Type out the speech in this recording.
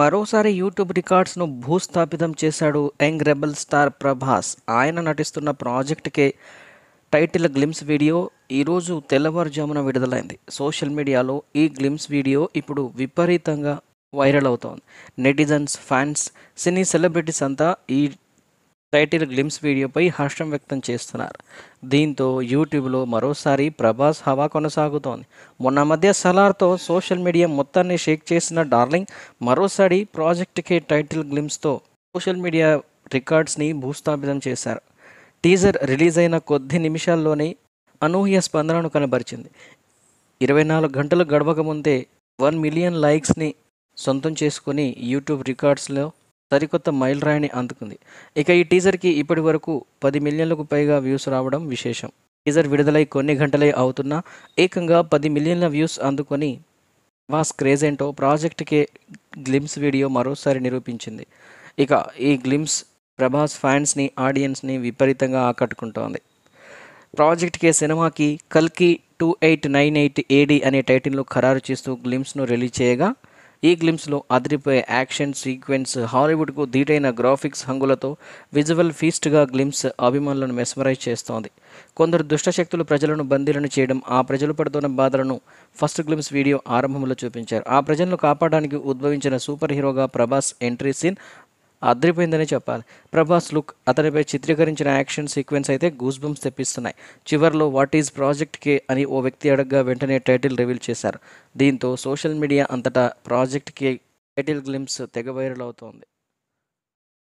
మరోసారి యూట్యూబ్ రికార్డ్స్ను భూస్థాపితం చేశాడు యంగ్ రెబల్ స్టార్ ప్రభాస్ ఆయన నటిస్తున్న ప్రాజెక్ట్కే టైటిల్ గ్లిమ్స్ వీడియో ఈరోజు తెల్లవారుజామున విడుదలైంది సోషల్ మీడియాలో ఈ గ్లిమ్స్ వీడియో ఇప్పుడు విపరీతంగా వైరల్ అవుతోంది నెటిజన్స్ ఫ్యాన్స్ సినీ సెలబ్రిటీస్ అంతా ఈ టైటిల్ గ్లిమ్స్ వీడియోపై హర్షం వ్యక్తం చేస్తున్నారు దీంతో యూట్యూబ్లో మరోసారి ప్రభాస్ హవా కొనసాగుతోంది మొన్న మధ్య సలార్తో సోషల్ మీడియా మొత్తాన్ని షేక్ చేసిన డార్లింగ్ మరోసారి ప్రాజెక్ట్కే టైటిల్ గ్లిమ్స్తో సోషల్ మీడియా రికార్డ్స్ని భూస్థాపితం చేశారు టీజర్ రిలీజ్ అయిన కొద్ది నిమిషాల్లోనే అనూహ్య స్పందనను కనబరిచింది ఇరవై నాలుగు గంటలు గడవకముందే వన్ మిలియన్ లైక్స్ని సొంతం చేసుకుని యూట్యూబ్ రికార్డ్స్లో సరికొత్త మైల్ రాయిని అందుకుంది ఇక ఈ టీజర్కి ఇప్పటి వరకు పది మిలియన్లకు పైగా వ్యూస్ రావడం విశేషం టీజర్ విడుదలై కొన్ని గంటలే అవుతున్నా ఏకంగా పది మిలియన్ల వ్యూస్ అందుకొని వాస్ క్రేజ్ ఏంటో ప్రాజెక్ట్కే గ్లిమ్స్ వీడియో మరోసారి నిరూపించింది ఇక ఈ గ్లిమ్స్ ప్రభాస్ ఫ్యాన్స్ని ఆడియన్స్ని విపరీతంగా ఆకట్టుకుంటోంది ప్రాజెక్ట్కే సినిమాకి కల్కి two eight nine eight AD అనే టైటిల్లో ఖరారు చేస్తూ గ్లిమ్స్ను రిలీజ్ చేయగా ఈ గ్లిమ్స్లో అదిరిపోయే యాక్షన్ సీక్వెన్స్ హాలీవుడ్కు ధీటైన గ్రాఫిక్స్ హంగులతో విజువల్ ఫీస్ట్గా గ్లిమ్స్ అభిమానులను మెస్మరైజ్ చేస్తోంది కొందరు దుష్టశక్తులు ప్రజలను బందీలను చేయడం ఆ ప్రజలు పడుతున్న బాధలను ఫస్ట్ గ్లిమ్స్ వీడియో ఆరంభంలో చూపించారు ఆ ప్రజలను కాపాడడానికి ఉద్భవించిన సూపర్ హీరోగా ప్రభాస్ ఎంట్రీ సీన్ అదిరిపోయిందని చెప్పాలి ప్రభాస్ లుక్ అతనిపై చిత్రీకరించిన యాక్షన్ సీక్వెన్స్ అయితే గూస్ బంప్స్ తెప్పిస్తున్నాయి చివరిలో వాట్ ఈజ్ ప్రాజెక్ట్ కే అని ఓ వ్యక్తి అడగ్గా వెంటనే టైటిల్ రివీల్ చేశారు దీంతో సోషల్ మీడియా అంతటా ప్రాజెక్ట్ కే టైటిల్ గ్లిమ్స్ తెగ వైరల్ అవుతోంది